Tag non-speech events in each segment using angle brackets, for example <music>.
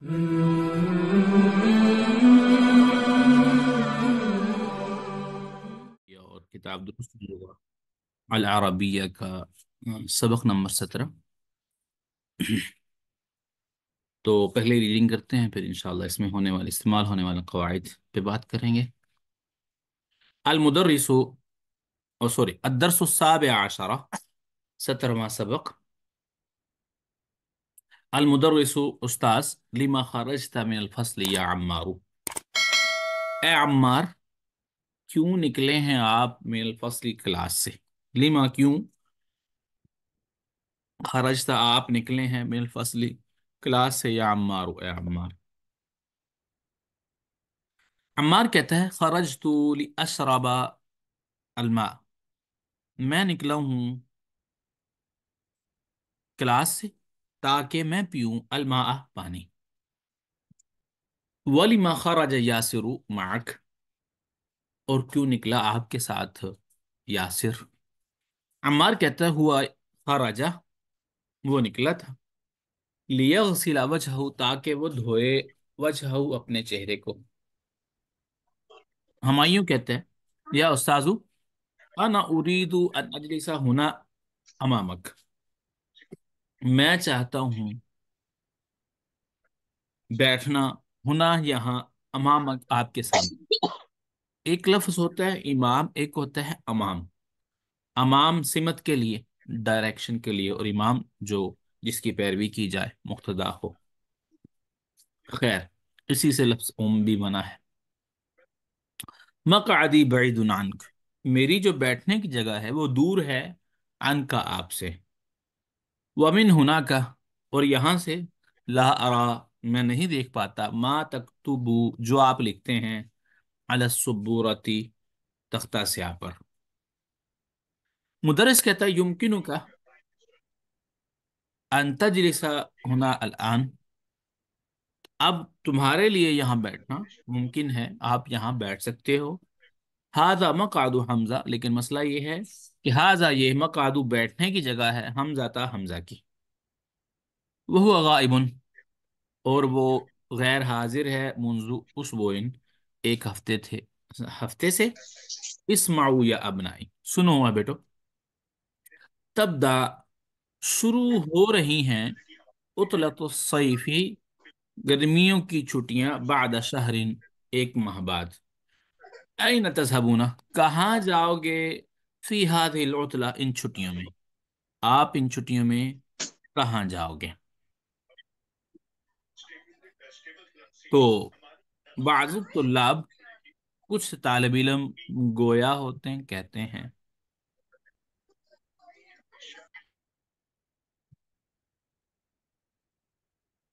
और किताब दुरुस्त होगा का सबक नंबर सत्रह तो पहले रीडिंग करते हैं फिर इंशाल्लाह इसमें होने वाले इस्तेमाल होने वाले कवायद पे बात करेंगे अलमदरसो सॉरी अदरसुसाब आशारा सत्रहवा सबक المدرس أستاذ لما خرجت من الفصل يا عمار اي عمار क्यों निकले हैं आप मेल फसली क्लास से लिमा क्यों खरज था आप निकले हैं मेल फसली क्लास से या अम्मार ए अम्मार अम्मार कहते हैं खरज तो ली अशराबा अलमा मैं निकला हूं क्लास से ताकि मैं पीऊं अलमा पानी वलीमा राजा यासिर माक और क्यों निकला आपके साथ यासिर अमार कहता हुआ खराजा वो निकला था लिया गसीला वजह ताकि वो धोए वजह अपने चेहरे को हमायूं कहते हैं या उस्ताजू अना उरीदू अन अजलिसा हुना अमामक मैं चाहता हूं बैठना होना यहाँ अमाम आपके सामने एक लफ्ज होता है इमाम एक होता है अमाम अमाम सिमत के लिए डायरेक्शन के लिए और इमाम जो जिसकी पैरवी की जाए मुख्तदा हो खैर इसी से लफ्ज ओम भी बना है मक आदि बईदुनानक मेरी जो बैठने की जगह है वो दूर है अन का आपसे वमिन हुना का और यहाँ से ला अरा मैं नहीं देख पाता माँ तुबू जो आप लिखते हैं अलसुबूरती तख्ता स्या पर मुदरस कहता है युमकिन का अंतजलिसा होना अलआन अब तुम्हारे लिए यहाँ बैठना मुमकिन है आप यहाँ बैठ सकते हो हाजा मकादू हमजा लेकिन मसला ये है लिहाजा ये मकादू बैठने की जगह है हमजाता हमजा की वह गाइबन और वो गैर हाजिर है मंजू उस बोइन एक हफ्ते थे हफ्ते से इस माऊ या अबनाई सुनो हुआ बेटो तबदा शुरू हो रही हैं उतलत सैफी गर्मियों की छुट्टियां बाद शहरिन एक माह बाद न तजहबूना कहाँ जाओगे फी हादिल उतला इन छुट्टियों में आप इन छुट्टियों में कहा जाओगे तो तो लाभ कुछ तालब इलम गोया होते हैं कहते हैं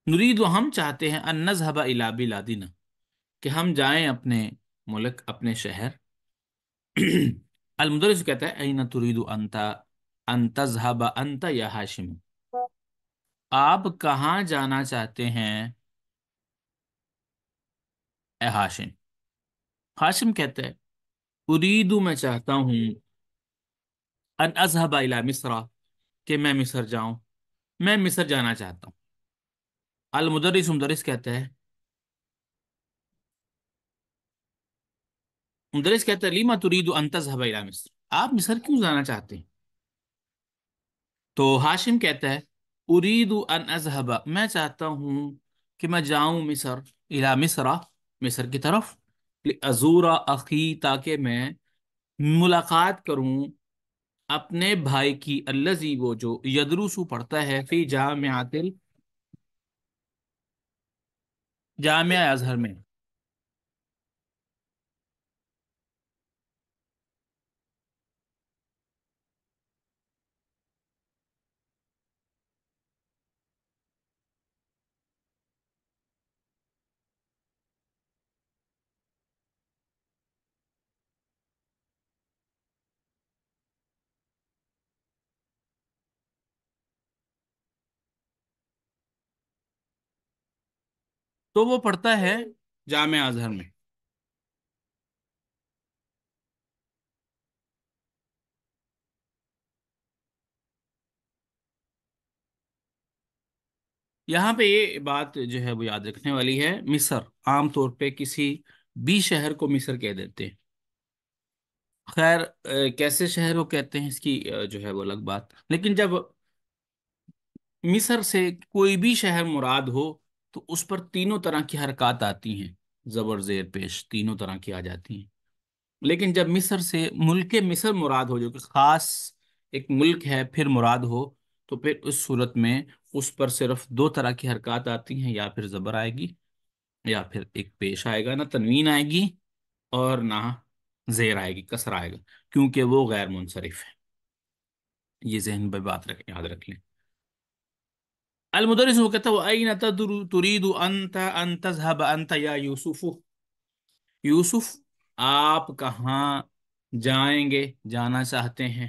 नुरीद व हम चाहते हैं अन नजहबा इला बिलादिना कि हम जाएं अपने मुल्क अपने शहर अलमुदरस कहता है ऐना तुरीदु अंता अंतजहब अंता या हाशिम आप कहाँ जाना चाहते हैं ए हाशिम हाशिम कहते हैं उरीदू मैं चाहता हूँ अन अजहबा इला मिस्रा कि मैं मिसर जाऊं मैं मिसर जाना चाहता हूँ अलमुदरस मुदरस कहते हैं मुदरस कहते हैं लीमा तुरीद अंतजहबा मिस्र आप मिस्र क्यों जाना चाहते हैं तो हाशिम कहता है उरीद अन अजहबा मैं चाहता हूं कि मैं जाऊं मिसर इला मिसरा मिसर की तरफ अजूरा अखी ताकि मैं मुलाकात करूं अपने भाई की अल्लजी वो जो यदरूसू पढ़ता है फी जाम आतिल जाम अजहर में तो वो पढ़ता है जाम अजहर में यहाँ पे ये बात जो है वो याद रखने वाली है मिसर आमतौर पे किसी भी शहर को मिसर कह देते हैं खैर कैसे शहर को कहते हैं इसकी जो है वो अलग बात लेकिन जब मिसर से कोई भी शहर मुराद हो तो उस पर तीनों तरह की हरकत आती हैं ज़बर ज़ेर पेश तीनों तरह की आ जाती हैं लेकिन जब मिस्र से मुल्क मिस्र मुराद हो जो कि ख़ास एक मुल्क है फिर मुराद हो तो फिर उस सूरत में उस पर सिर्फ दो तरह की हरकत आती हैं या फिर ज़बर आएगी या फिर एक पेश आएगा ना तनवीन आएगी और ना जेर आएगी कसर आएगा क्योंकि वो गैर मुनसरफ है ये जहन पर बात रख याद रख लें अलमदरस वो कहता है आईना तुरीद अंत अन तजहब अंत या यूसुफ यूसुफ आप कहाँ जाएंगे जाना चाहते हैं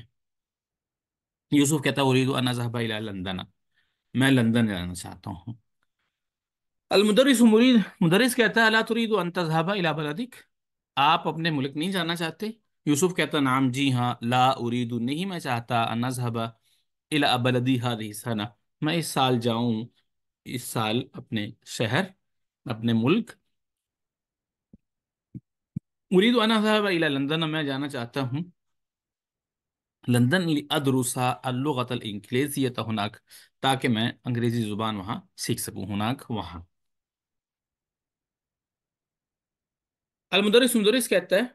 यूसुफ कहता है उरीद अना जहबा इला लंदन मैं लंदन जाना चाहता हूँ अलमदरस मुरीद मुदरस कहता है अला तुरीद अन तजहबा इला बलदिक आप अपने मुल्क नहीं जाना चाहते यूसुफ कहता नाम जी हाँ ला उरीद नहीं मैं चाहता अनजहबा इला बलदी हा रिसाना मैं इस साल जाऊं इस साल अपने शहर अपने मुल्क उरीद साहब इला लंदन मैं जाना चाहता हूँ लंदन अदरुसा अलगत इंग्लेजियत हनाक ताकि मैं अंग्रेज़ी ज़ुबान वहां सीख सकूँ हनाक वहां अलमदरस मुदरस कहता है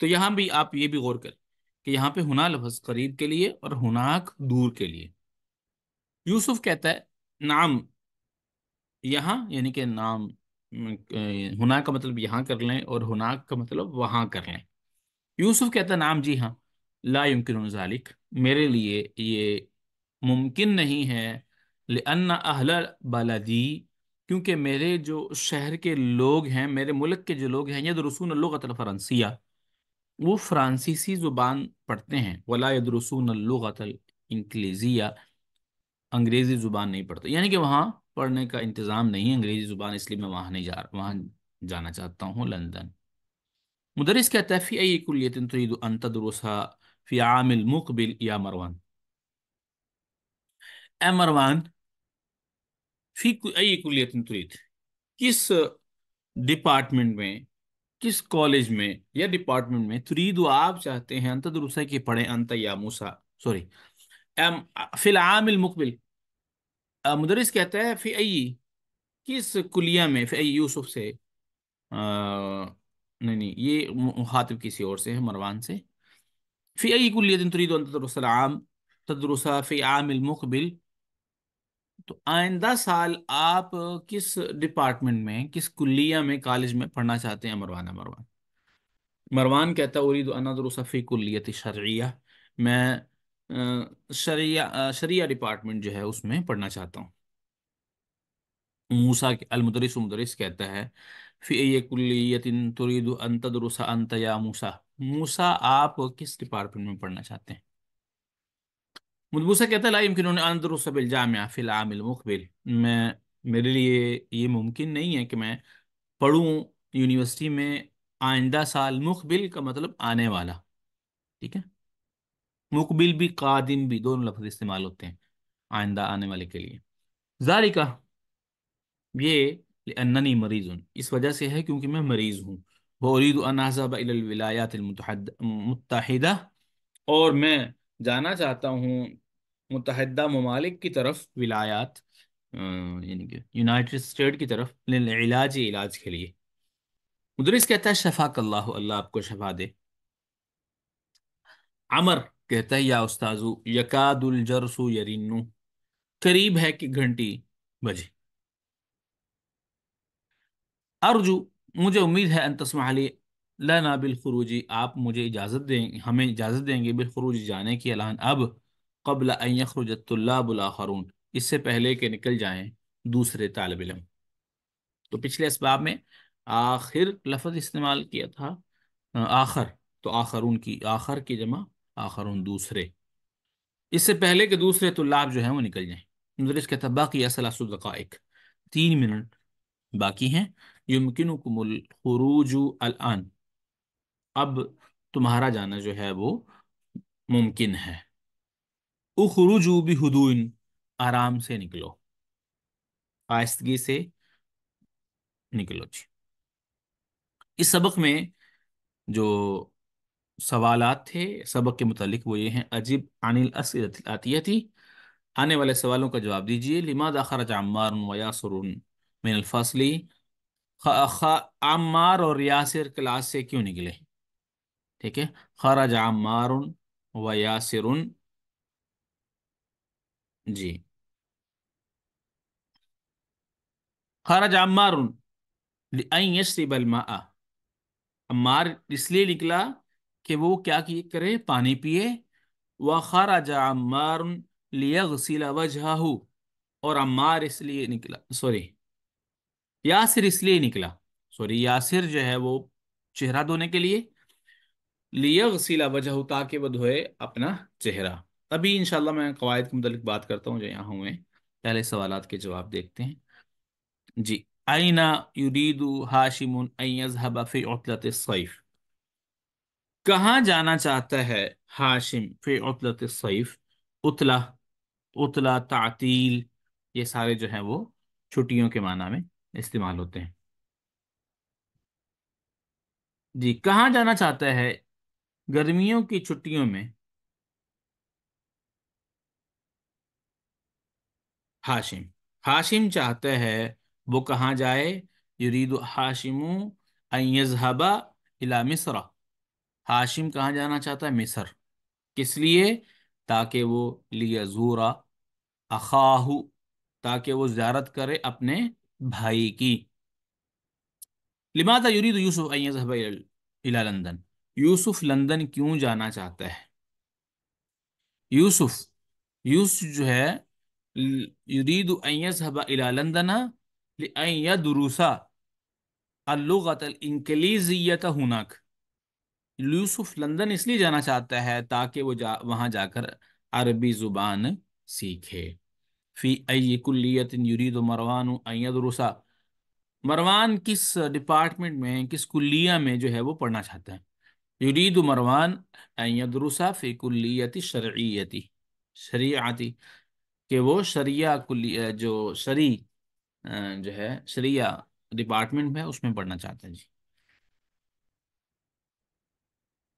तो यहाँ भी आप ये भी गौर करें कि यहाँ पे हुना लफ्ज़ करीब के लिए और हुनाक दूर के लिए यूसुफ कहता है नाम यहाँ यानी कि नाम हुना का मतलब यहाँ कर लें और हुनाक का मतलब वहाँ कर लें यूसुफ कहता है नाम जी हाँ ला यमकिन जालिक मेरे लिए ये मुमकिन नहीं है अन्ना अहल बलदी क्योंकि मेरे जो शहर के लोग हैं मेरे मुल्क के जो लोग हैं यद रसून लगत फ्रांसिया वो फ्रांसीसी ज़ुबान पढ़ते हैं वला यद रसून लगत इंग्लिज़िया अंग्रेज़ी ज़ुबान नहीं पढ़ता यानी कि वहाँ पढ़ने का इंतज़ाम नहीं है अंग्रेज़ी ज़ुबान इसलिए मैं वहाँ नहीं जा वहाँ जाना चाहता हूँ लंदन मुदरस कहता है फ़ी कुलियतिन तुरीद अन फ़ी आमिल मुकबिल या मरवान ए मरवान फ़ी कुलियतिन तुरीद किस डिपार्टमेंट में किस कॉलेज में या डिपार्टमेंट में तुरीदो आप चाहते हैं अंत दुरुसा के पढ़े अंत या मूसा सॉरी फिल आमिल मुकबिल مदरस कहता है फिर आई किस कुलिया में फिर यूसुफ से आ, नहीं नहीं ये मुखातिब किसी और से है मरवान से कुलिया दिन कुलियत तुरीदरसलाम तदरुसा फिर आमिल मुकबिल तो आइंदा साल आप किस डिपार्टमेंट में किस कुलिया में कॉलेज में पढ़ना चाहते हैं मरवान मरवान मरवान कहता उरीद अनदरुसा फी कुलियत शर्या मैं शरिया शरिया डिपार्टमेंट जो है उसमें पढ़ना चाहता हूँ मूसा अलमदरस मुदरस कहता है ये कुल्लियतिन तुरीद अंतदरुसा अंत या मूसा मूसा आप किस डिपार्टमेंट में पढ़ना चाहते हैं मुदबूसा कहता है लाइम किन्होंने अंदरसबिल जामिया फ़िल आमिल मुखबिल मैं मेरे लिए ये मुमकिन नहीं है कि मैं पढ़ूँ यूनिवर्सिटी में आइंदा साल मुखबिल का मतलब आने वाला ठीक है मुकबिल भी कादिम भी दोनों लफ्ज इस्तेमाल होते हैं आइंदा आने वाले के लिए जारिका ये अन्ननी मरीज हूँ इस वजह से है क्योंकि मैं मरीज़ हूँ वरीद अनाजबिलायातमतहदा और मैं जाना चाहता हूँ मुतहदा ममालिक की तरफ विलायात यानी कि यूनाइटेड स्टेट की तरफ इलाज इलाज के लिए मुदरस कहता है शफाक अल्लाह अल्लाह आपको शफा दे अमर कहता है या उस्ताजु यकादुल जरसु यरिन्नु करीब है कि घंटी बजे अर्जु मुझे उम्मीद है अंतस्माली लना बिलखरूजी आप मुझे इजाज़त दें हमें इजाज़त देंगे बिलखरूज जाने की अलान अब कबल अखरजतुल्लाबुलाखरून इससे पहले के निकल जाएं दूसरे तालब इलम तो पिछले इसबाब में आखिर लफज इस्तेमाल किया था आखर तो आखरून की आखिर की जमा आखरून दूसरे इससे पहले के दूसरे तो लाभ जो है वो निकल जाएं मदरस कहता बाकी असलासुदक़ाइक तीन मिनट बाकी हैं यमकिन खरूज अब तुम्हारा जाना जो है वो मुमकिन है उखरुजू भी हदून आराम से निकलो आयस्तगी से निकलो जी इस सबक में जो सवाल थे सबक के मुतालिक वो ये हैं अजीब अनिल असलातिया थी आने वाले सवालों का जवाब दीजिए लिमा दाखर आमार वयासर मिन अलफासली आमार और यासिर क्लास से क्यों निकले ठीक है खरज आमार व यासिर जी खरज आमार यसरीबल मा अम्मार इसलिए निकला कि वो क्या करे पानी पिए व खराजा अम्मार लियगसिला वजह और अम्मार इसलिए निकला सॉरी यासिर इसलिए निकला सॉरी यासिर जो है वो चेहरा धोने के लिए गसीला वजह ताकि वह धोए अपना चेहरा अभी इंशाल्लाह मैं कवायद के मुतल बात करता हूँ जो यहाँ हुए पहले सवाल के जवाब देखते हैं जी आईना युरीदू हाशिम अयज़हब फ़ी उतलत सैफ़ कहाँ जाना चाहता है हाशिम फी उतलत सैफ उतला उतला तातील ये सारे जो हैं वो छुट्टियों के माना में इस्तेमाल होते हैं जी कहाँ जाना चाहता है गर्मियों की छुट्टियों में हाशिम हाशिम चाहता है वो कहाँ जाए युरीद हाशिमू अयजहबा इला मिसरा हाशिम कहाँ जाना चाहता है मिसर किस लिए ताकि वो लिया जूरा अखाहू ताकि वो ज्यारत करे अपने भाई की लिमाता यूरिद यूसुफ अयजहब इला लंदन यूसुफ लंदन क्यों जाना चाहता है यूसुफ यूसुफ जो है यूरीद अयजहब इला लंदन दुरूसा अलगत इंकलीजियत हनक यूसुफ लंदन इसलिए जाना चाहता है ताकि वो जा वहाँ जाकर अरबी ज़ुबान सीखे फ़ी यूरी तो मरवान अयदरुसा मरवान किस डिपार्टमेंट में किस कुलिया में जो है वो पढ़ना चाहता है युरीद मरवान अयदरुसा फ़ी कुलियत शर्यती शरीआती कि वो शरिया कुल्ली जो शरी जो है शरिया डिपार्टमेंट में उसमें पढ़ना चाहते हैं जी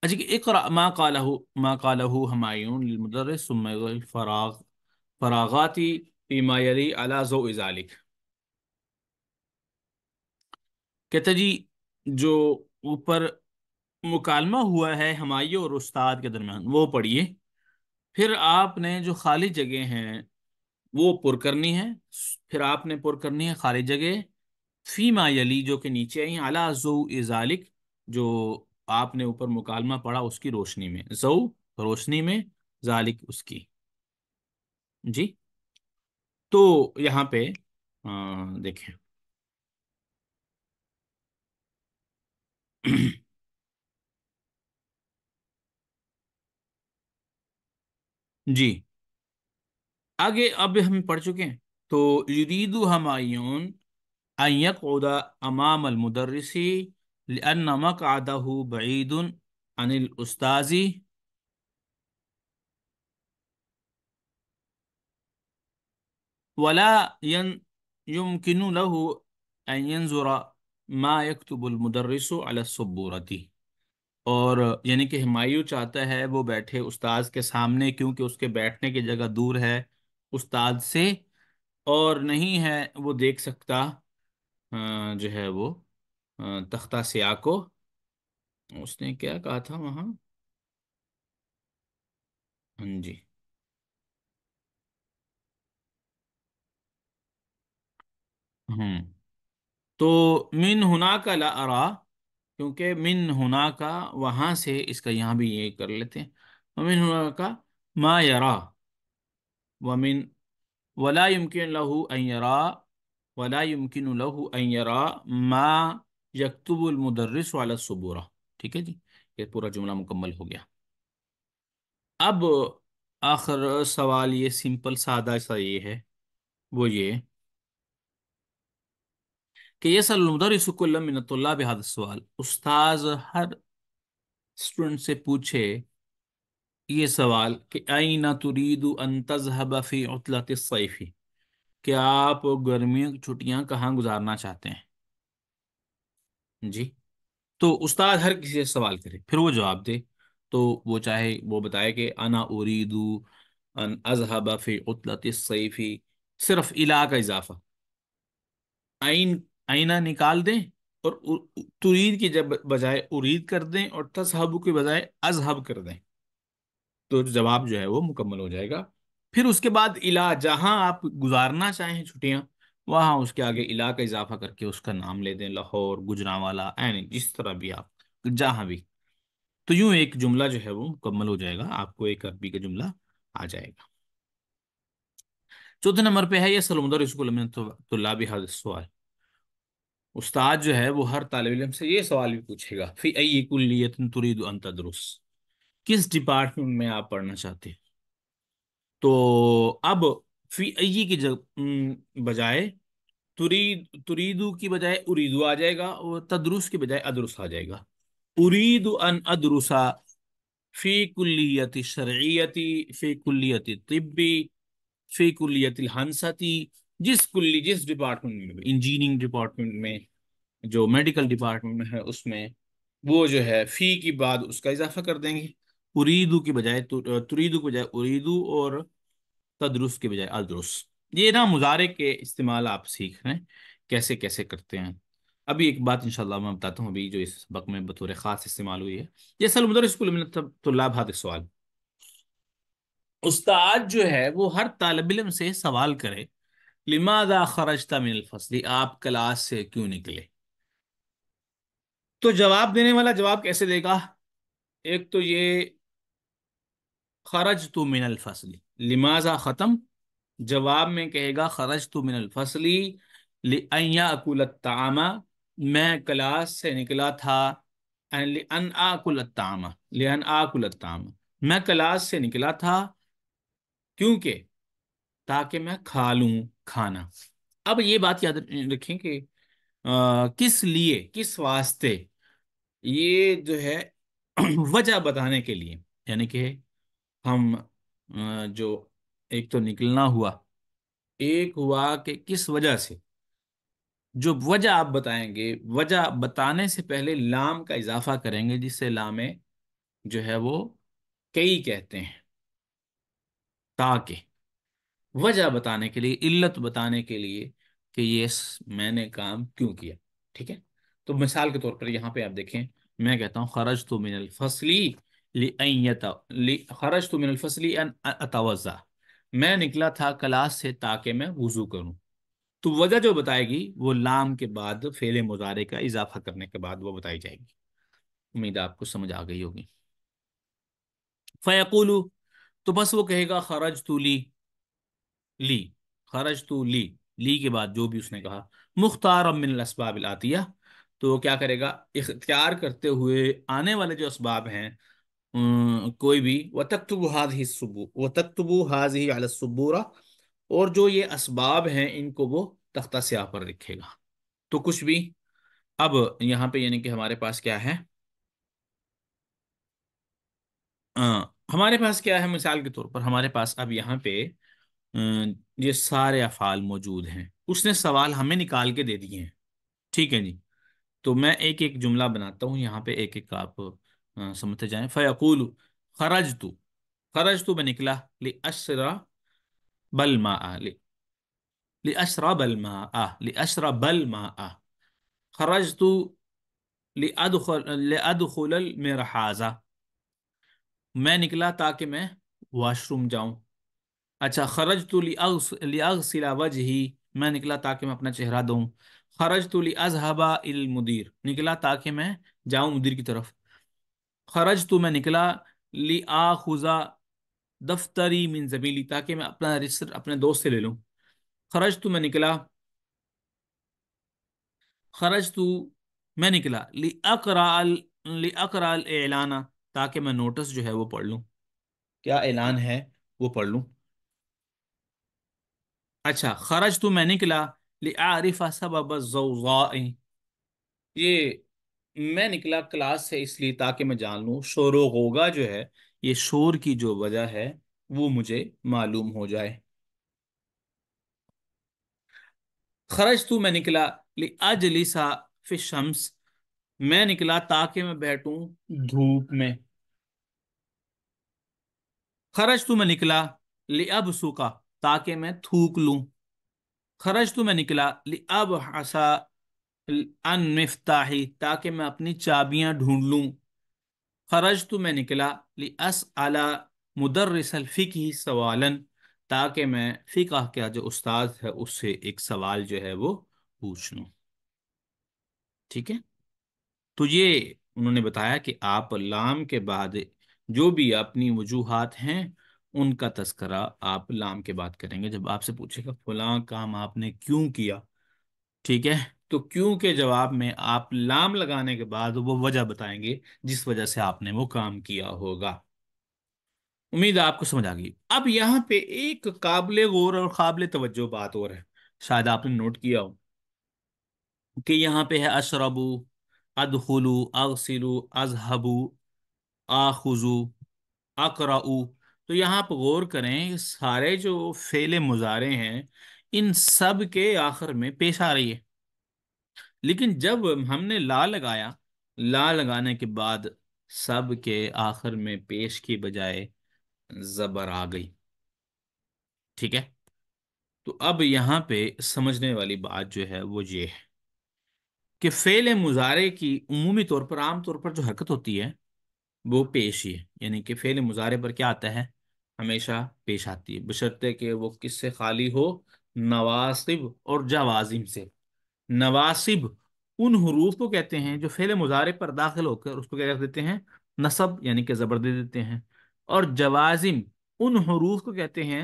अच्छा कि इकरा मा कालहू मा कालहू हमायून फराग फरागाती फीमा अला जो इजालिक कहते जी जो ऊपर मुकालमा हुआ है हमायों और उस्ताद के दरमियान वो पढ़िए फिर आपने जो खाली जगह हैं वो पुर करनी है फिर आपने पुर करनी है खाली जगह फीमा यली जो कि नीचे आई अला जो इजालिक जो आपने ऊपर मुकालमा पढ़ा उसकी रोशनी में जऊ रोशनी में जालिक उसकी जी तो यहाँ पे देखें <clears throat> जी आगे अब हम पढ़ चुके हैं तो युदीदु हमायून अयकदा अमाम अलमुदरसी لأن مقعده بعيد عن الأستاذ ولا ين يمكن له أن ينظر ما يكتب المدرس على السبورة और यानी कि हमायूँ चाहता है वो बैठे उस्ताद के सामने क्योंकि उसके बैठने की जगह दूर है उस्ताद से और नहीं है वो देख सकता जो है वो तख्ता सिया को उसने क्या कहा था वहां हाँ जी हम्म तो मिन हुना का ला अरा क्योंकि मिन हुना का वहां से इसका यहाँ भी ये कर लेते हैं तो मिन हुना का मा यरा व मिन वला युमकिन लहू अरा वला युमकिन लहू अरा मा यकतबुलमदर्रस वाला सबूरा ठीक है जी ये पूरा जुमला मुकम्मल हो गया अब आखिर सवाल ये सिंपल सादा सा ये है वो ये कि ये सलमदरसकुल्लमिनतुल्ला बेहद सवाल उस्ताज हर स्टूडेंट से पूछे ये सवाल कि आईना तुरीद अन फ़ी उतलत कि आप गर्मियों की छुट्टियां कहाँ गुजारना चाहते हैं जी तो उस्ताद हर किसी से सवाल करे फिर वो जवाब दे तो वो चाहे वो बताए कि अना उरीदू अन अजहब फी उतलत सैफी सिर्फ इला का इजाफा आइन आइना निकाल दें और तुरीद की जब बजाय उरीद कर दें और तसहब की बजाय अजहब कर दें तो जवाब जो है वो मुकम्मल हो जाएगा फिर उसके बाद इला जहां आप गुजारना चाहें छुट्टियां वहाँ उसके आगे इलाका इजाफा करके उसका नाम ले दें लाहौर गुजरावाला वाला जिस तरह भी आप जहाँ भी तो यूं एक जुमला जो है वो मुकम्मल हो जाएगा आपको एक अरबी का जुमला आ जाएगा चौथे नंबर पे है यह सलमदर इसकुल्ला तो, तो बिहाद सवाल उस्ताद जो है वो हर तालब इलम से ये सवाल भी पूछेगा फिर अई कुल्लियतन किस डिपार्टमेंट में आप पढ़ना चाहते हैं तो अब फी आई की जगह बजाय तुरीद तुरीदू की बजाय उरीदू आ जाएगा और तदरुस की बजाय अदरुस आ जाएगा उरीद अन अदरुसा फी कुल्लियत शर्यती फी कुल्लियत तिब्बी फी कुल्लियत हंसती जिस कुल्ली जिस डिपार्टमेंट में इंजीनियरिंग डिपार्टमेंट में जो मेडिकल डिपार्टमेंट में है उसमें वो जो है फ़ी की बाद उसका इजाफा कर देंगे उरीदू की बजाय तुरीदू की बजाय उरीदू और तदरुस की बजाय अदरुस ये ना मुजारे के इस्तेमाल आप सीख रहे हैं कैसे कैसे करते हैं अभी एक बात इंशाल्लाह मैं बताता हूँ अभी जो इस सबक में बतौर ख़ास इस्तेमाल हुई है ये सल मदरस तो लाभ सवाल उस्ताद जो है वो हर तालब इलम से सवाल करे लिमादा खरजता मिनल फसली आप क्लास से क्यों निकले तो जवाब देने वाला जवाब कैसे देगा एक तो ये खरज तो मिनल फसली लिमाजा ख़त्म जवाब में कहेगा खरज तो मिनल फसली अकुलतामा मैं क्लास से निकला था अन आकुलतामा लेन आकुलतामा मैं क्लास से निकला था क्योंकि ताकि मैं खा लूं खाना अब ये बात याद रखें कि किस लिए किस वास्ते ये जो है <clears throat> वजह बताने के लिए यानी कि हम जो एक तो निकलना हुआ एक हुआ कि किस वजह से जो वजह आप बताएंगे वजह बताने से पहले लाम का इजाफा करेंगे जिससे लामे जो है वो कई कहते हैं ताकि वजह बताने के लिए इल्लत बताने के लिए कि ये मैंने काम क्यों किया ठीक है तो मिसाल के तौर पर यहाँ पे आप देखें मैं कहता हूँ खरज तो मिनल फसली खरज तो मिनल फसली अन अतवज़ा मैं निकला था क्लास से ताकि मैं वजू करूं तो वजह जो बताएगी वो लाम के बाद फेले मुजारे का इजाफा करने के बाद वो बताई जाएगी उम्मीद आपको समझ आ गई होगी फ़ैकुलू तो बस वो कहेगा खरज तू ली ली खरज तू ली ली के बाद जो भी उसने कहा मुख्तार अमिन इसबाब आतिया तो वो क्या करेगा इख्तियार करते हुए आने वाले जो इसबाब हैं कोई भी वतकतबू हाज ही सबू वतकतबू हाज ही अलसबूरा और जो ये इसबाब हैं इनको वो तख्ता स्याह पर लिखेगा तो कुछ भी अब यहाँ पे यानी कि हमारे पास क्या है आ, हमारे पास क्या है मिसाल के तौर पर हमारे पास अब यहाँ पे ये सारे अफ़ाल मौजूद हैं उसने सवाल हमें निकाल के दे दिए हैं ठीक है जी तो मैं एक एक जुमला बनाता हूँ यहाँ पे एक एक आप समझते जाए फ़यकूल खरज तो खरज तो मैं निकला ले अशरा बल मा आ ले ले अशरा बल मा आ ले अशरा बल मा आ खरज तो ले अदखल ले मेरा हाजा मैं निकला ताकि मैं वाशरूम जाऊं अच्छा खरज तो सिला वज ही मैं निकला ताकि मैं अपना चेहरा दूं खरज तो लियाजहबा इल मुदीर निकला ताकि मैं जाऊं मुदीर की तरफ खरज तो मैं निकला ली आ खुजा दफ्तरी मिन जमीली ताकि मैं अपना रिश्त अपने दोस्त से ले लूँ खरज तो मैं निकला खरज तो मैं निकला ली अकराल ली अकराल एलाना ताकि मैं नोटिस जो है वो पढ़ लूँ क्या ऐलान है वो पढ़ लूँ अच्छा खरज तो मैं निकला ली आरिफा सबब ये मैं निकला क्लास से इसलिए ताकि मैं जान लूँ शोर होगा जो है ये शोर की जो वजह है वो मुझे मालूम हो जाए खरज तू मैं निकला अजलिसा फिश शम्स मैं निकला ताकि मैं बैठूं धूप में खरज तू मैं निकला ले अब सूखा ताकि मैं थूक लूं खरज तू मैं निकला ले अब हसा अन मिफ्ताही ताकि मैं अपनी चाबियां ढूंढ लूँ खरज तो मैं निकला ली अस अला मुदरसल फ़िकी सवालन ताकि मैं फ़िका क्या जो उस्ताद है उससे एक सवाल जो है वो पूछ लूँ ठीक है तो ये उन्होंने बताया कि आप लाम के बाद जो भी अपनी वजूहत हैं उनका तस्करा आप लाम के बाद करेंगे जब आपसे पूछेगा फलां काम आपने क्यों किया ठीक है तो क्यों के जवाब में आप लाम लगाने के बाद वो वजह बताएंगे जिस वजह से आपने वो काम किया होगा उम्मीद आपको समझ आ गई अब यहाँ पे एक काबिल गौर और काबिल तवज्जो बात और है शायद आपने नोट किया हो कि यहाँ पे है अशरबू अदखलू अगसिलू अजहबू आखुजू अकराऊ तो यहाँ आप गौर करें सारे जो फेले मुजारे हैं इन सब के आखिर में पेश आ रही है लेकिन जब हमने ला लगाया ला लगाने के बाद सब के आखिर में पेश की बजाय जबर आ गई ठीक है तो अब यहाँ पे समझने वाली बात जो है वो ये है कि फेल मुजारे की उमूमी तौर पर आम तौर पर जो हरकत होती है वो पेश ही है यानी कि फेल मुजारे पर क्या आता है हमेशा पेश आती है बशर्ते कि वो किससे खाली हो नवासिब और जवाजिम से नवासिब उन हरूफ को कहते हैं जो फेले मुजारे पर दाखिल होकर उसको क्या कर देते हैं नसब यानी कि ज़बर दे देते हैं और जवाजिम उन हरूफ को कहते हैं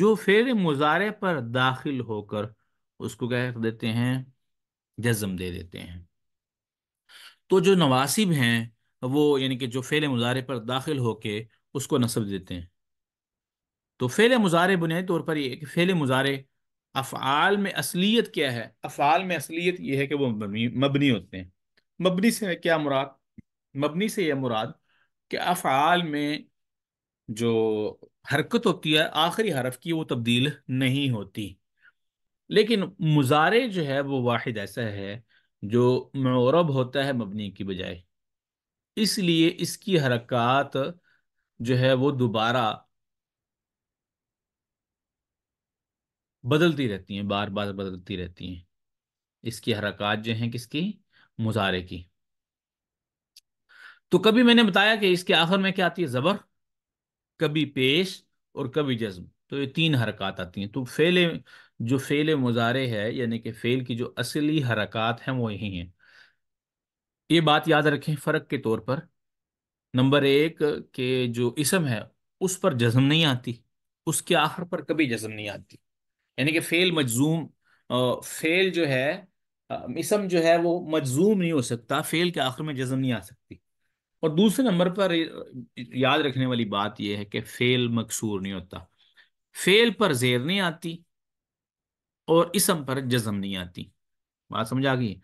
जो फेल मुजारे पर दाखिल होकर उसको क्या कर देते हैं जज्म दे देते हैं तो जो नवासिब हैं वो यानी कि जो फेल मुजारे पर दाखिल होके उसको नसब देते हैं तो फेल मुजारे बुनियादी तौर पर ये कि फेल मुजारे अफ़ाल में असलियत क्या है अफ़ाल में असलियत यह है कि वो मबनी मबनी होते हैं मबनी से क्या मुराद मबनी से यह मुराद कि अफ़ाल में जो हरकत होती है आखिरी हरफ की वो तब्दील नहीं होती लेकिन मुजारे जो है वो वाहिद ऐसा है जो मौरब होता है मबनी की बजाय इसलिए इसकी हरकत जो है वो दोबारा बदलती रहती हैं बार बार बदलती रहती हैं इसकी हरकत जो है किसकी मुजारे की तो कभी मैंने बताया कि इसके आखिर में क्या आती है ज़बर कभी पेश और कभी जज्म तो ये तीन हरकत आती हैं तो फेले जो फेल मुजारे है यानी कि फेल की जो असली हरकत हैं वो यही हैं ये बात याद रखें फ़र्क के तौर पर नंबर एक के जो इसम है उस पर जज्म नहीं आती उसके आखिर पर कभी जज्म नहीं आती यानी कि फेल मजूम फेल जो है इसम जो है वो मजजूम नहीं हो सकता फेल के आखिर में जजम नहीं आ सकती और दूसरे नंबर पर याद रखने वाली बात यह है कि फेल मकसूर नहीं होता फेल पर जेर नहीं आती और इसम पर जज्म नहीं आती बात समझ आ गई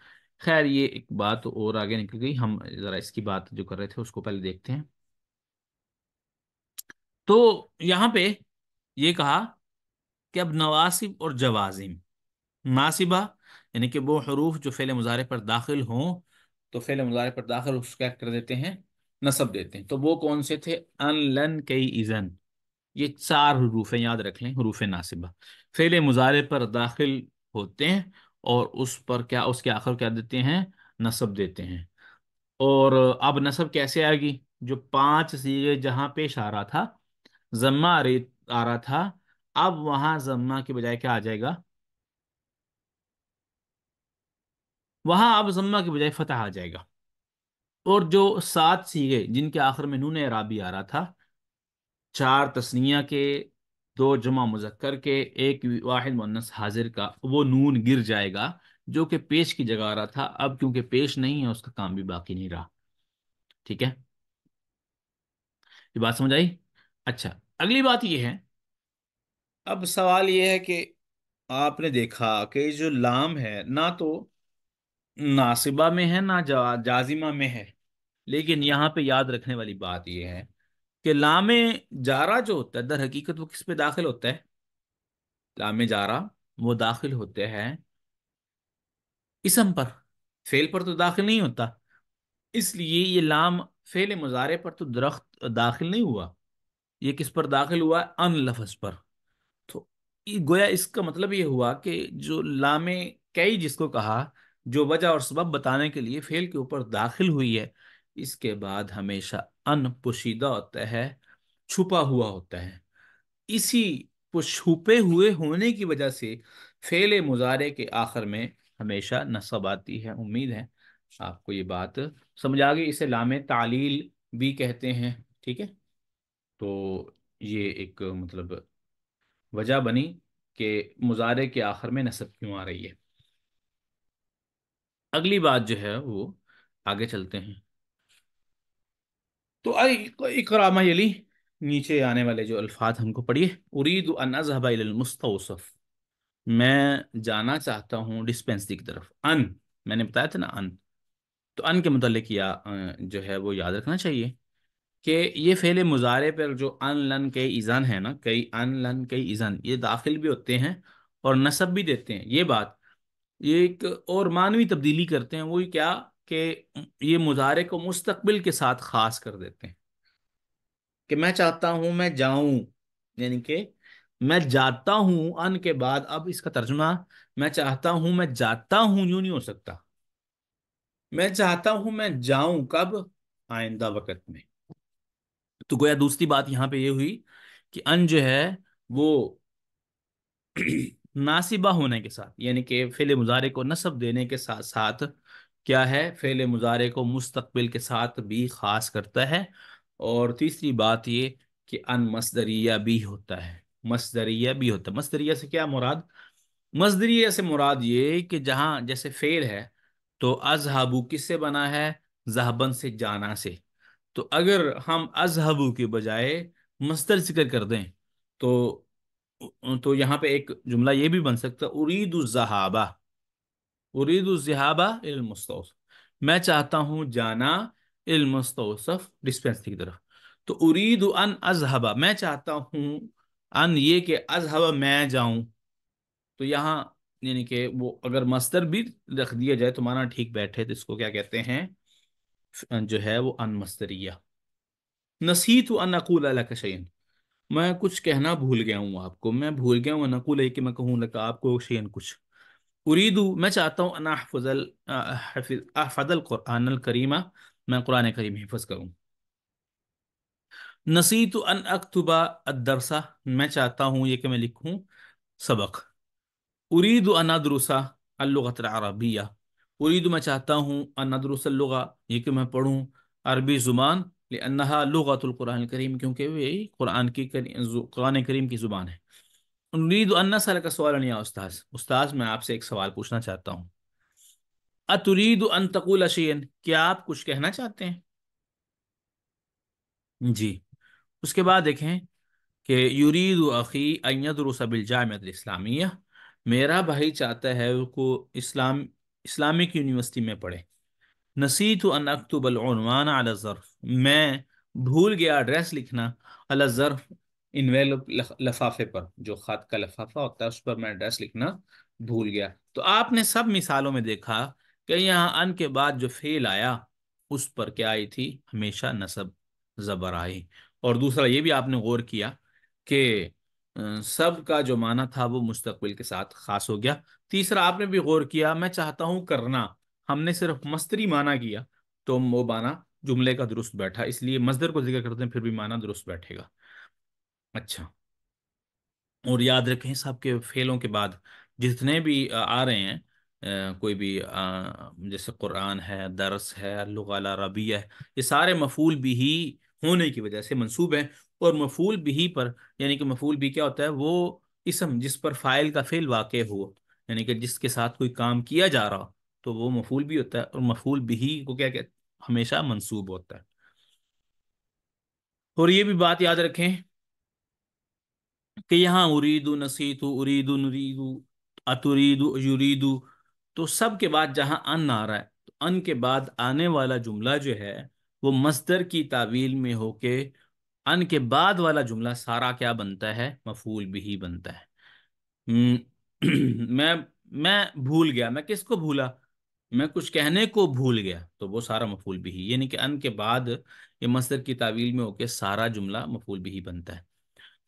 खैर ये एक बात और आगे निकल गई हम ज़रा इसकी बात जो कर रहे थे उसको पहले देखते हैं तो यहां पे ये कहा कि अब नवासिब और जवाजिम नासिबा यानी कि वो हरूफ जो फ़ैल मुजारे पर दाखिल हों तो फेले मुजारे पर दाखिल क्या कर देते हैं नसब देते हैं तो वो कौन से थे अन लन कई इज़न ये चार हरूफ याद रख लें हरूफ नासिबा फेले मुजारे पर दाखिल होते हैं और उस पर क्या उसके आखिर क्या देते हैं नसब देते हैं और अब नसब कैसे आएगी जो पांच सीगे जहाँ पेश आ रहा था जम्मा आ रहा था अब वहां जम्मा के बजाय क्या आ जाएगा वहां अब जम्मा के बजाय फतेह आ जाएगा और जो सात सीगे जिनके आखिर में नून राबी आ रहा था चार तस्निया के दो जमा मुजक्कर के एक वाहिद मुन्नस हाजिर का वो नून गिर जाएगा जो कि पेश की जगह आ रहा था अब क्योंकि पेश नहीं है उसका काम भी बाकी नहीं रहा ठीक है ये बात समझ आई अच्छा अगली बात ये है अब सवाल ये है कि आपने देखा कि जो लाम है ना तो नासिबा में है ना जा, जाजिमा में है लेकिन यहाँ पे याद रखने वाली बात यह है कि लामे जारा जो होता है दर हकीकत वो किस पे दाखिल होता है लामे जारा वो दाखिल होते हैं इसम पर फेल पर तो दाखिल नहीं होता इसलिए ये लाम फेल मुजारे पर तो दरख्त दाखिल नहीं हुआ ये किस पर दाखिल हुआ अन लफज पर गोया इसका मतलब ये हुआ कि जो लामे कई जिसको कहा जो वजह और सबब बताने के लिए फेल के ऊपर दाखिल हुई है इसके बाद हमेशा अन पोशीदा होता है छुपा हुआ होता है इसी छुपे हुए होने की वजह से फेल मुजारे के आखिर में हमेशा नसब आती है उम्मीद है आपको ये बात समझ आ गई इसे लामे तालील भी कहते हैं ठीक है तो ये एक मतलब वजह बनी कि मुजारे के आखिर में नसब क्यों आ रही है अगली बात जो है वो आगे चलते हैं तो इकरामा यली नीचे आने वाले जो अल्फाज हमको पढ़िए उरीद अनजहबामुस्तफ़ मैं जाना चाहता हूँ डिस्पेंसरी की तरफ अन मैंने बताया था ना अन तो अन के मतलब या जो है वो याद रखना चाहिए कि ये फेल मुजारे पर जो अन लन के ईज़न है ना कई अन लन कई ईज़न ये दाखिल भी होते हैं और नसब भी देते हैं ये बात ये एक और मानवी तब्दीली करते हैं वही क्या कि ये मुजारे को मुस्तबिल के साथ ख़ास कर देते हैं कि मैं चाहता हूँ मैं जाऊँ यानी कि मैं जाता हूँ अन के बाद अब इसका तर्जुमा मैं चाहता हूँ मैं जाता हूँ यूं नहीं हो सकता मैं चाहता हूँ मैं जाऊं कब आइंदा वक्त में तो गोया दूसरी बात यहाँ पे ये हुई कि अन जो है वो <clears throat> नासिबा होने के साथ यानी कि फेले मुजारे को नसब देने के साथ साथ क्या है फेले मुजारे को मुस्तबिल के साथ भी खास करता है और तीसरी बात ये कि अन मसदरिया भी होता है मसदरिया भी होता है मसदरिया से क्या मुराद मजदरिया से मुराद ये कि जहाँ जैसे फेल है तो अजहाबू किससे बना है जहबन से जाना से तो अगर हम अजहबू के बजाय मस्तर जिक्र कर दें तो तो यहाँ पे एक जुमला ये भी बन सकता है उरीद उरीदुलजहाबा इलमस्तौस मैं चाहता हूँ जाना इलमस्तौसफ डिस्पेंसरी की तरफ तो उरीद अन अजहबा मैं चाहता हूँ अन ये कि अजहबा मैं जाऊँ तो यहाँ यानी कि वो अगर मस्तर भी रख दिया जाए तो माना ठीक बैठे तो इसको क्या कहते हैं जो है वो अनमस्तरिया मस्तरिया तो अनकूल अलाकशन मैं कुछ कहना भूल गया हूँ आपको मैं भूल गया हूँ अनकूल कि मैं कहूँ लगा आपको शैन कुछ उरीदू मैं चाहता हूँ अनाफजल कुरान करीमा मैं कुरान करीम हिफज करूँ नसी अन अकतुबा अदरसा मैं चाहता हूँ ये कि मैं लिखूँ सबक उरीद अनादरुसा अलगत अरबिया उरीद मैं चाहता हूँ अनदरसलगा ये कि मैं पढ़ूँ अरबी ज़ुबान अन्ना लगतुल्कुरान करीम क्योंकि वे कुरान की कुरान करीम की ज़ुबान है उरीद अन्ना सर का सवाल नहीं उस्ताद उस्ताद मैं आपसे एक सवाल पूछना चाहता हूँ अतुरीद अन तकुल अशीन क्या आप कुछ कहना चाहते हैं जी उसके बाद देखें कि यूरीद अखी अयदरसबिल जामियत इस्लामिया मेरा भाई चाहता है उसको इस्लाम इस्लामिक यूनिवर्सिटी में पढ़े नसीत अनअतुबलवान अलज़रफ़ मैं भूल गया एड्रेस लिखना अलज़रफ़ इन लफाफे पर जो खात का लफाफा होता है उस पर मैं एड्रेस लिखना भूल गया तो आपने सब मिसालों में देखा कि यहाँ अन के बाद जो फेल आया उस पर क्या आई थी हमेशा नसब ज़बर आई और दूसरा ये भी आपने गौर किया कि सब का जो माना था वो मुस्तबिल के साथ खास हो गया तीसरा आपने भी गौर किया मैं चाहता हूं करना हमने सिर्फ मस्तरी माना किया तो वो माना जुमले का दुरुस्त बैठा इसलिए मजदर को जिक्र करते हैं फिर भी माना दुरुस्त बैठेगा अच्छा और याद रखें सबके फेलों के बाद जितने भी आ रहे हैं कोई भी जैसे कुरान है दरस है लुगाला रबी है ये सारे मफूल भी ही होने की वजह से मंसूब हैं और मफूल भी ही पर यानी कि मफूल भी क्या होता है वो इसम जिस पर फ़ाइल का फेल वाक़ हो यानी कि जिसके साथ कोई काम किया जा रहा तो वो मफूल भी होता है और मफूल बिही को क्या कहते हमेशा मंसूब होता है और ये भी बात याद रखें कि यहाँ उरीदू नसीतु उरीदू नुरीदू अतुरीदू युरीदू तो सब के बाद जहाँ अन आ रहा है तो अन के बाद आने वाला जुमला जो है वो मस्तर की तावील में होके अन के बाद वाला जुमला सारा क्या बनता है मफूल भी बनता है हम्म, <clears throat> मैं मैं भूल गया मैं किसको भूला मैं कुछ कहने को भूल गया तो वो सारा मफूल भी ही यानी कि अन के बाद ये मसर की तावील में होके सारा जुमला मफूल भी ही बनता है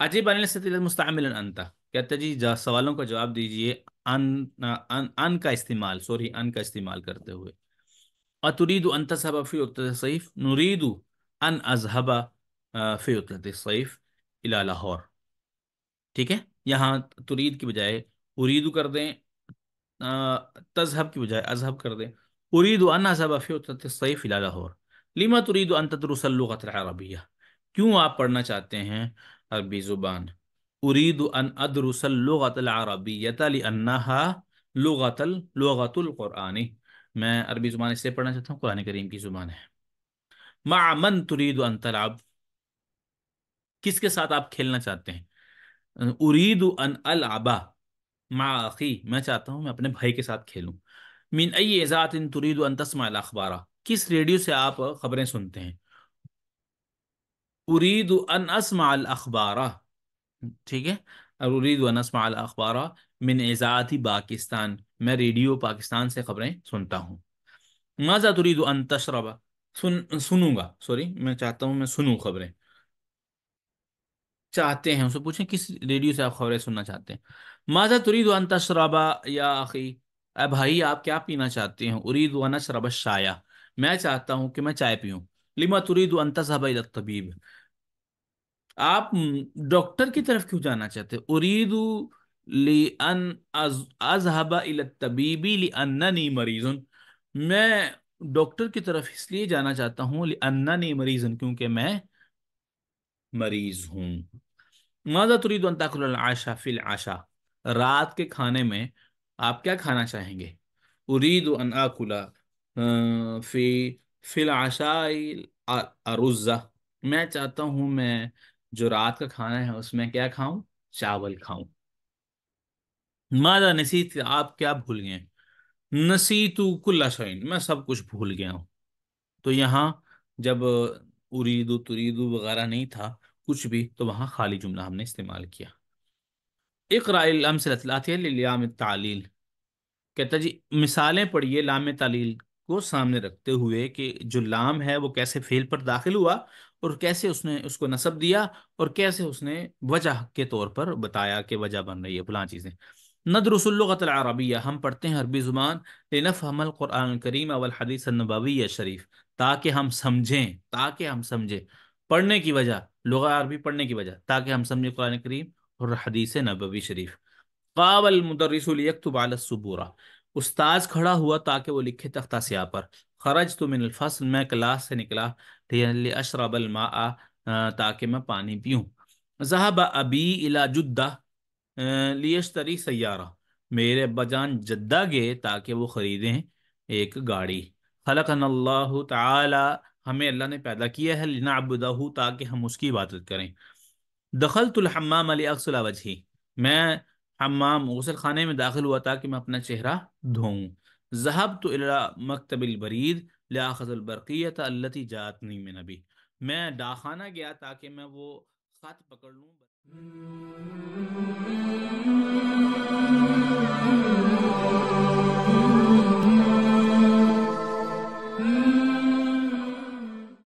अजीब अन मुस्तमिल अनता कहते जी सवालों का जवाब दीजिए अन अन अन का इस्तेमाल सॉरी अन का इस्तेमाल करते हुए अतुरीद अन साहबा फ़ी सैफ नुरीद अन अजहबा फ़ी सैफ इला लाहौर ठीक है यहाँ तुरीद की बजाय उरीद कर दें तजहब की बजाय अजहब कर दें उरीद अना सबफ़ी फ़िला लाहौर लिमा तुरीद अन अरबिया क्यों आप पढ़ना चाहते हैं अरबी ज़ुबान उरीद अन अदरसलत मैं अरबी ज़ुबान इसलिए पढ़ना चाहता हूँ कुरान करीम की ज़ुबान है मामन तुरीद अन किसके साथ आप खेलना चाहते हैं उरीद अन अल माखी मैं चाहता हूँ मैं अपने भाई के साथ खेलूँ मीन अई एजात इन तुरीद तस्मा अखबारा किस रेडियो से आप खबरें सुनते हैं उरीद अन असमाल अखबारा ठीक है और उरीद अन असमा अखबारा मिन एजाती पाकिस्तान मैं रेडियो पाकिस्तान से खबरें सुनता हूँ माजा तुरीद अन तशरबा सुन सुनूंगा सॉरी मैं चाहता हूँ मैं सुनूँ खबरें चाहते हैं उसे पूछें किस रेडियो से आप खबरें सुनना चाहते हैं माजा तुरीद अनता शराबा या आखी अः भाई आप क्या पीना चाहते हैं उरीद वाना शराबा शाया मैं चाहता हूँ कि मैं चाय पीऊँ लिमा तुरीद अनता साहबा तबीब आप डॉक्टर की तरफ क्यों जाना चाहते हैं उरीद ली अन अजहबा इल तबीबी ली नी मरीजन मैं डॉक्टर की तरफ इसलिए जाना चाहता हूँ ली नी मरीजन क्योंकि मैं मरीज हूँ माजा तुरीद आशा फिल आशा रात के खाने में आप क्या खाना चाहेंगे उरीद अनाकुला फी फिल आशाई अरुजा मैं चाहता हूँ मैं जो रात का खाना है उसमें क्या खाऊं चावल खाऊं माजा नसीत आप क्या भूल गए नसीतु कुल्ला शाइन मैं सब कुछ भूल गया हूँ तो यहाँ जब उरीदु तुरीदु वगैरह नहीं था कुछ भी तो वहाँ खाली जुमला हमने इस्तेमाल किया इकरा अमसलत लाम तालील कहता जी मिसालें पढ़िए लाम तालील को सामने रखते हुए कि जो लाम है वो कैसे फेल पर दाखिल हुआ और कैसे उसने उसको नसब दिया और कैसे उसने वजह के तौर पर बताया कि वजह बन रही है फला चीज़ें नद अरबिया हम पढ़ते हैं अरबी ज़ुबान लिनफ हमल क़ुरान करीम अवल हदीस नबावी शरीफ ताकि हम समझें ताकि हम समझें पढ़ने की वजह लगा अरबी पढ़ने की वजह ताकि हम समझें कुरान करीम और हदीस नबी शरीफ कावल मुदरसबूरा उस्ताज खड़ा हुआ ताकि वो लिखे तख्ता सिया पर खरज तो मिन फसल मैं क्लास से निकला अशरबल मा ताकि मैं पानी पीऊँ जहाब अबी इला जुद्दा लियशतरी सयारा मेरे अब्बा जान जद्दा गए ताकि वो ख़रीदें एक गाड़ी खलकन अल्लाह तमें अल्लाह ने पैदा किया है लिना अबदाहू ताकि हम उसकी इबादत करें दखल तुलहमाम अली अक्सला वजही मैं हमाम गसल खाने में दाखिल हुआ था कि मैं अपना चेहरा धोऊँ जहब तो मकतबिल बरीद लियाखज़लबरक़ीत अल्लती नहीं में नबी मैं डाखाना गया ताकि मैं वो खत पकड़ लूँ